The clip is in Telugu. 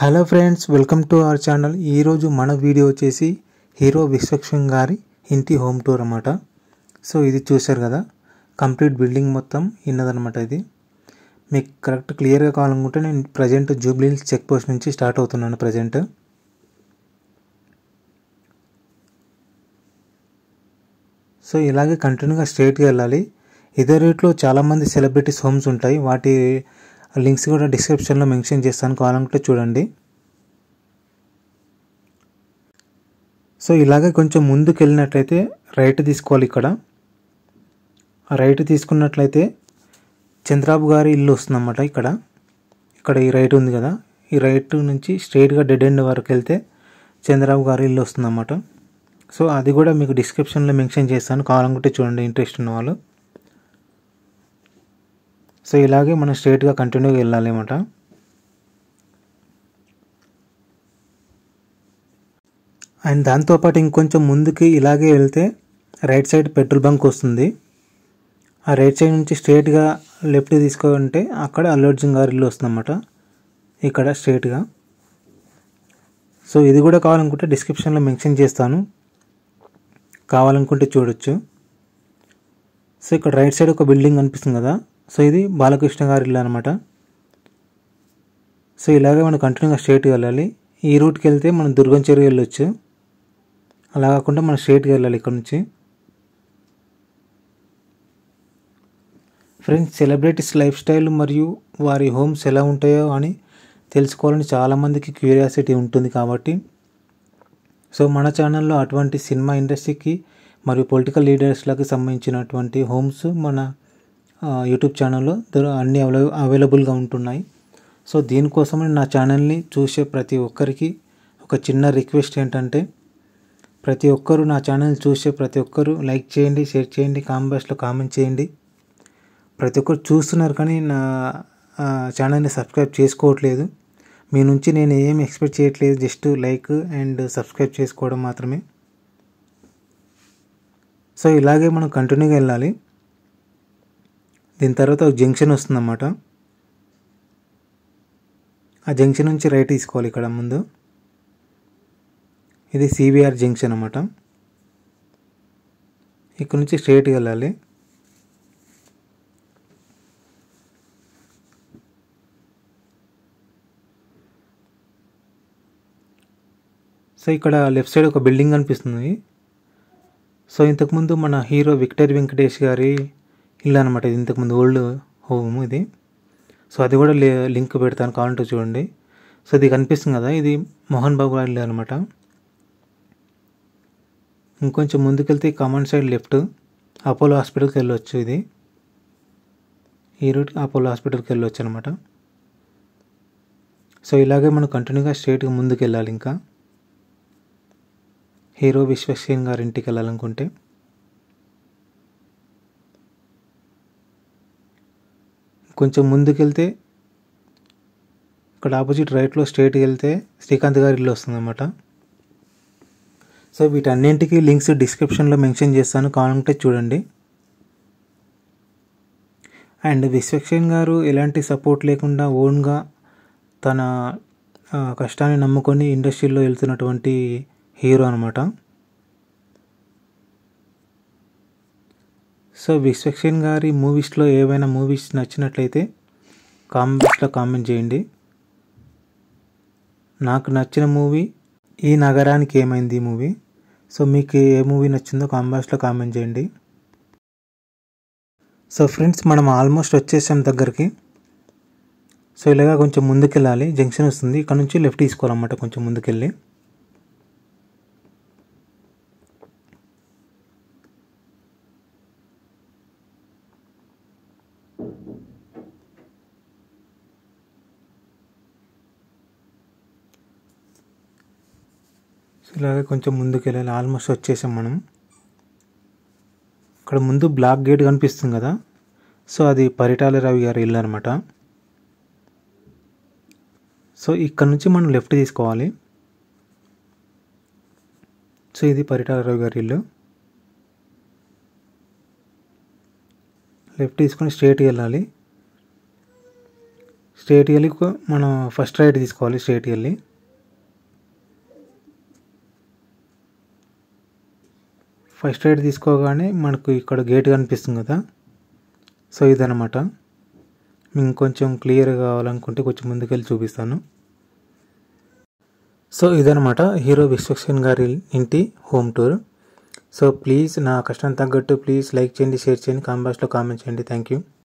hello friends welcome to our channel ఈరోజు మన వీడియో వచ్చేసి హీరో విశ్వక్షన్ గారి ఇంటి హోమ్ టూర్ అనమాట సో ఇది చూశారు కదా కంప్లీట్ బిల్డింగ్ మొత్తం ఇన్నదనమాట ఇది మీకు కరెక్ట్ క్లియర్గా కావాలనుకుంటే నేను ప్రజెంట్ జూబ్లీల్స్ చెక్ పోస్ట్ నుంచి స్టార్ట్ అవుతున్నాను ప్రజెంట్ సో ఇలాగే కంటిన్యూగా స్ట్రేట్గా వెళ్ళాలి ఇదే రేట్లో చాలామంది సెలబ్రిటీస్ హోమ్స్ ఉంటాయి వాటి లింక్స్ కూడా డిస్క్రిప్షన్లో మెన్షన్ చేస్తాను కావాలనుకుంటే చూడండి సో ఇలాగే కొంచెం ముందుకు వెళ్ళినట్లయితే రైట్ తీసుకోవాలి ఇక్కడ రైట్ తీసుకున్నట్లయితే చంద్రబాబు గారి ఇల్లు వస్తుందన్నమాట ఇక్కడ ఇక్కడ ఈ రైట్ ఉంది కదా ఈ రైట్ నుంచి స్ట్రైట్గా డెడ్ ఎండ్ వరకు వెళ్తే చంద్రబాబు గారి ఇల్లు వస్తుందన్నమాట సో అది కూడా మీకు డిస్క్రిప్షన్లో మెన్షన్ చేస్తాను కావాలనుకుంటే చూడండి ఇంట్రెస్ట్ ఉన్న వాళ్ళు సో ఇలాగే మనం స్ట్రేట్గా కంటిన్యూగా వెళ్ళాలి అనమాట అండ్ దాంతోపాటు ఇంకొంచెం ముందుకి ఇలాగే వెళ్తే రైట్ సైడ్ పెట్రోల్ బంక్ వస్తుంది ఆ రైట్ సైడ్ నుంచి స్ట్రేట్గా లెఫ్ట్ తీసుకుంటే అక్కడ అల్లర్జింగ్ గారి ఇల్లు వస్తుందన్నమాట ఇక్కడ స్ట్రేట్గా సో ఇది కూడా కావాలనుకుంటే డిస్క్రిప్షన్లో మెన్షన్ చేస్తాను కావాలనుకుంటే చూడొచ్చు సో ఇక్కడ రైట్ సైడ్ ఒక బిల్డింగ్ కనిపిస్తుంది కదా సో ఇది బాలకృష్ణ గారి ఇల్లు అనమాట సో ఇలాగే మనం కంటిన్యూగా స్ట్రేట్కి వెళ్ళాలి ఈ రూట్కి వెళ్తే మనం దుర్గం చెరువు వెళ్ళొచ్చు అలా కాకుండా మనం స్ట్రేట్కి వెళ్ళాలి ఇక్కడ నుంచి ఫ్రెండ్స్ సెలబ్రిటీస్ లైఫ్ స్టైల్ మరియు వారి హోమ్స్ ఎలా ఉంటాయో అని తెలుసుకోవాలని చాలామందికి క్యూరియాసిటీ ఉంటుంది కాబట్టి సో మన ఛానల్లో అటువంటి సినిమా ఇండస్ట్రీకి మరియు పొలిటికల్ లీడర్స్లకు సంబంధించినటువంటి హోమ్స్ మన యూట్యూబ్ ఛానల్లో అన్నీ అవై అవైలబుల్గా ఉంటున్నాయి సో దీనికోసం నా ఛానల్ని చూసే ప్రతి ఒక్కరికి ఒక చిన్న రిక్వెస్ట్ ఏంటంటే ప్రతి ఒక్కరూ నా ఛానల్ చూసే ప్రతి ఒక్కరూ లైక్ చేయండి షేర్ చేయండి కామెంట్స్లో కామెంట్ చేయండి ప్రతి ఒక్కరు చూస్తున్నారు కానీ నా ఛానల్ని సబ్స్క్రైబ్ చేసుకోవట్లేదు మీ నుంచి నేను ఏం ఎక్స్పెక్ట్ చేయట్లేదు జస్ట్ లైక్ అండ్ సబ్స్క్రైబ్ చేసుకోవడం మాత్రమే సో ఇలాగే మనం కంటిన్యూగా వెళ్ళాలి దీని తర్వాత ఒక జంక్షన్ వస్తుందన్నమాట ఆ జంక్షన్ నుంచి రైట్ తీసుకోవాలి ఇక్కడ ముందు ఇది సిబిఆర్ జంక్షన్ అన్నమాట ఇక్కడ నుంచి స్ట్రేట్కి వెళ్ళాలి సో ఇక్కడ లెఫ్ట్ సైడ్ ఒక బిల్డింగ్ కనిపిస్తుంది సో ఇంతకుముందు మన హీరో విక్టర్ వెంకటేష్ గారి ఇల్లు అనమాట ఇది ఇంతకుముందు ఓల్డ్ హోమ్ ఇది సో అది కూడా లింక్ పెడతాను కావాలంటే చూడండి సో ఇది కనిపిస్తుంది కదా ఇది మోహన్ బాబు ఇల్లు అనమాట ఇంకొంచెం ముందుకెళ్తే కామన్ సైడ్ లెఫ్ట్ అపోలో హాస్పిటల్కి వెళ్ళొచ్చు ఇది ఈ రూట్ అపోలో హాస్పిటల్కి వెళ్ళొచ్చు అనమాట సో ఇలాగే మనం కంటిన్యూగా స్ట్రేట్గా ముందుకు వెళ్ళాలి ఇంకా హీరో విశ్వక్సేన్ గారి ఇంటికి వెళ్ళాలనుకుంటే కొంచెం ముందుకెళ్తే ఇక్కడ ఆపోజిట్ రైట్లో స్ట్రైట్కి వెళ్తే శ్రీకాంత్ గారి ఇల్లు వస్తుందన్నమాట సో వీటన్నింటికి లింక్స్ డిస్క్రిప్షన్లో మెన్షన్ చేస్తాను కావాలంటే చూడండి అండ్ విశ్వక్షన్ గారు ఎలాంటి సపోర్ట్ లేకుండా ఓన్గా తన కష్టాన్ని నమ్ముకొని ఇండస్ట్రీలో వెళ్తున్నటువంటి హీరో అనమాట సో విశ్వక్సేన్ గారి మూవీస్లో ఏవైనా మూవీస్ నచ్చినట్లయితే కామెంట్స్లో కామెంట్ చేయండి నాకు నచ్చిన మూవీ ఈ నగరానికి ఏమైంది ఈ మూవీ సో మీకు ఏ మూవీ నచ్చిందో కామెంట్స్లో కామెంట్ చేయండి సో ఫ్రెండ్స్ మనం ఆల్మోస్ట్ వచ్చేసాం దగ్గరికి సో ఇలాగా కొంచెం ముందుకెళ్ళాలి జంక్షన్ వస్తుంది ఇక్కడ నుంచి లెఫ్ట్ తీసుకోవాలన్నమాట కొంచెం ముందుకెళ్ళి ఇలాగే కొంచెం ముందుకు వెళ్ళాలి ఆల్మోస్ట్ వచ్చేసాం మనం అక్కడ ముందు బ్లాక్ గేట్ కనిపిస్తుంది కదా సో అది పరిటాల రవి గారి ఇల్లు అనమాట సో ఇక్కడ నుంచి మనం లెఫ్ట్ తీసుకోవాలి సో ఇది పరిటాల రవి గారి ఇల్లు లెఫ్ట్ తీసుకొని స్ట్రేట్కి వెళ్ళాలి స్ట్రేట్కి వెళ్ళి మనం ఫస్ట్ రైట్ తీసుకోవాలి స్ట్రేట్కి వెళ్ళి ఫస్ట్ ఎయిడ్ తీసుకోగానే మనకు ఇక్కడ గేట్ కనిపిస్తుంది కదా సో ఇదనమాట మేము కొంచెం క్లియర్ కావాలనుకుంటే కొంచెం ముందుకెళ్ళి చూపిస్తాను సో ఇదనమాట హీరో విశ్వక్సేన్ గారి ఇంటి హోమ్ టూర్ సో ప్లీజ్ నా కష్టం తగ్గట్టు ప్లీజ్ లైక్ చేయండి షేర్ చేయండి బాక్స్లో కామెంట్ చేయండి థ్యాంక్ యూ